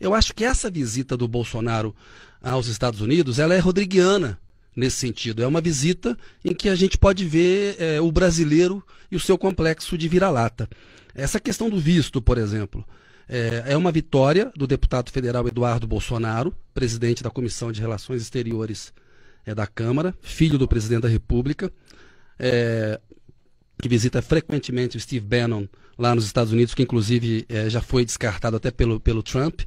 Eu acho que essa visita do Bolsonaro aos Estados Unidos, ela é rodriguiana nesse sentido. É uma visita em que a gente pode ver é, o brasileiro e o seu complexo de vira-lata. Essa questão do visto, por exemplo, é, é uma vitória do deputado federal Eduardo Bolsonaro, presidente da Comissão de Relações Exteriores é, da Câmara, filho do presidente da República. É, que visita frequentemente o Steve Bannon lá nos Estados Unidos, que inclusive é, já foi descartado até pelo, pelo Trump,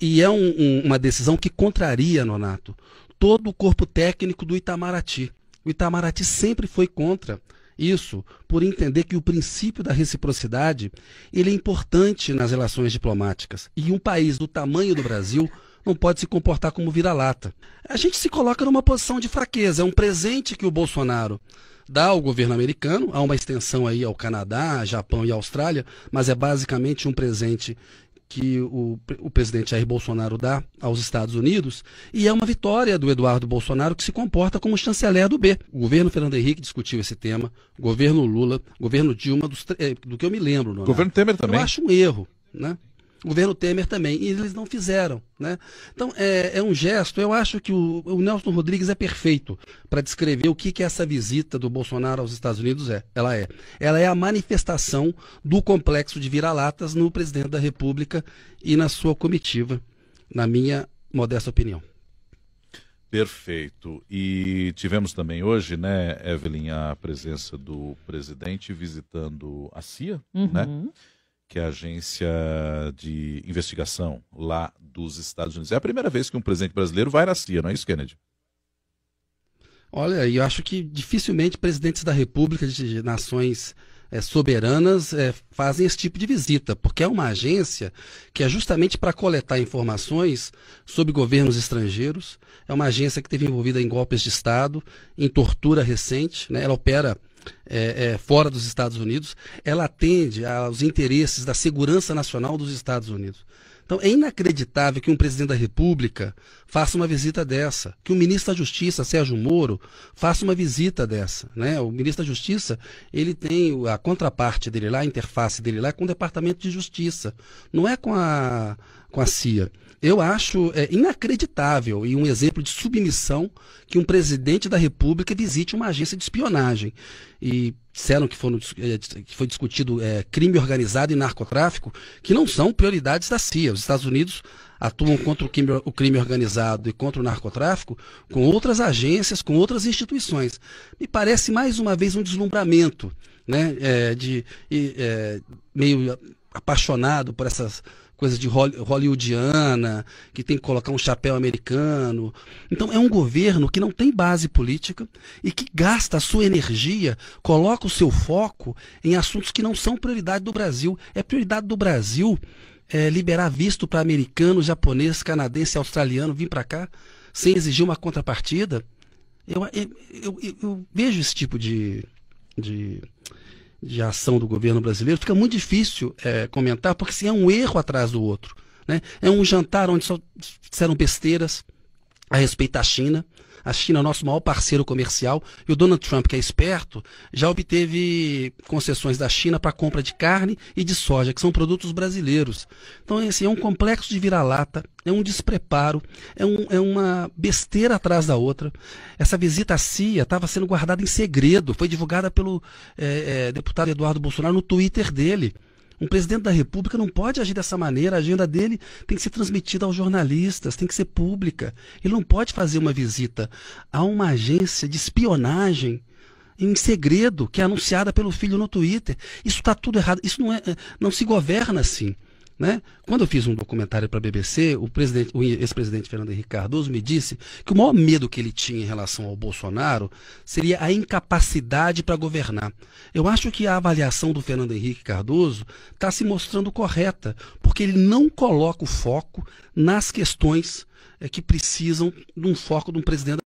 e é um, um, uma decisão que contraria, Nonato, todo o corpo técnico do Itamaraty. O Itamaraty sempre foi contra isso por entender que o princípio da reciprocidade ele é importante nas relações diplomáticas e um país do tamanho do Brasil não pode se comportar como vira-lata. A gente se coloca numa posição de fraqueza, é um presente que o Bolsonaro dá ao governo americano, há uma extensão aí ao Canadá, Japão e Austrália, mas é basicamente um presente que o, o presidente Jair Bolsonaro dá aos Estados Unidos, e é uma vitória do Eduardo Bolsonaro que se comporta como chanceler do B. O governo Fernando Henrique discutiu esse tema, governo Lula, governo Dilma, dos, é, do que eu me lembro. Governo Temer também. Eu acho um erro. Né? O governo Temer também, e eles não fizeram. Né? Então, é, é um gesto. Eu acho que o, o Nelson Rodrigues é perfeito para descrever o que, que essa visita do Bolsonaro aos Estados Unidos é. Ela é. Ela é a manifestação do complexo de vira-latas no presidente da República e na sua comitiva, na minha modesta opinião. Perfeito. E tivemos também hoje, né, Evelyn, a presença do presidente visitando a CIA, né? uhum. né? que é a agência de investigação lá dos Estados Unidos. É a primeira vez que um presidente brasileiro vai na CIA, não é isso, Kennedy? Olha, eu acho que dificilmente presidentes da República de nações é, soberanas é, fazem esse tipo de visita, porque é uma agência que é justamente para coletar informações sobre governos estrangeiros. É uma agência que teve envolvida em golpes de Estado, em tortura recente. Né? Ela opera é, é, fora dos Estados Unidos, ela atende aos interesses da segurança nacional dos Estados Unidos. Então é inacreditável que um presidente da República faça uma visita dessa, que o ministro da Justiça, Sérgio Moro, faça uma visita dessa. Né? O ministro da Justiça, ele tem a contraparte dele lá, a interface dele lá, com o Departamento de Justiça. Não é com a, com a CIA. Eu acho é, inacreditável e um exemplo de submissão que um presidente da República visite uma agência de espionagem. E disseram que, foram, é, que foi discutido é, crime organizado e narcotráfico, que não são prioridades da CIA. Os Estados Unidos atuam contra o crime, o crime organizado e contra o narcotráfico com outras agências, com outras instituições. Me parece mais uma vez um deslumbramento, né, é, de é, meio apaixonado por essas coisa de hollywoodiana, que tem que colocar um chapéu americano. Então é um governo que não tem base política e que gasta a sua energia, coloca o seu foco em assuntos que não são prioridade do Brasil. É prioridade do Brasil é, liberar visto para americano, japonês, canadense, australiano vir para cá sem exigir uma contrapartida. Eu, eu, eu, eu vejo esse tipo de, de de ação do governo brasileiro, fica muito difícil é, comentar, porque se assim, é um erro atrás do outro. Né? É um jantar onde só disseram besteiras a respeito da China. A China é o nosso maior parceiro comercial e o Donald Trump, que é esperto, já obteve concessões da China para compra de carne e de soja, que são produtos brasileiros. Então, assim, é um complexo de vira-lata, é um despreparo, é, um, é uma besteira atrás da outra. Essa visita à CIA estava sendo guardada em segredo, foi divulgada pelo é, é, deputado Eduardo Bolsonaro no Twitter dele. Um presidente da República não pode agir dessa maneira. A agenda dele tem que ser transmitida aos jornalistas, tem que ser pública. Ele não pode fazer uma visita a uma agência de espionagem em segredo que é anunciada pelo filho no Twitter. Isso está tudo errado. Isso não, é, é não se governa assim. Né? Quando eu fiz um documentário para a BBC, o, presidente, o ex-presidente Fernando Henrique Cardoso me disse que o maior medo que ele tinha em relação ao Bolsonaro seria a incapacidade para governar. Eu acho que a avaliação do Fernando Henrique Cardoso está se mostrando correta, porque ele não coloca o foco nas questões é, que precisam de um foco de um presidente.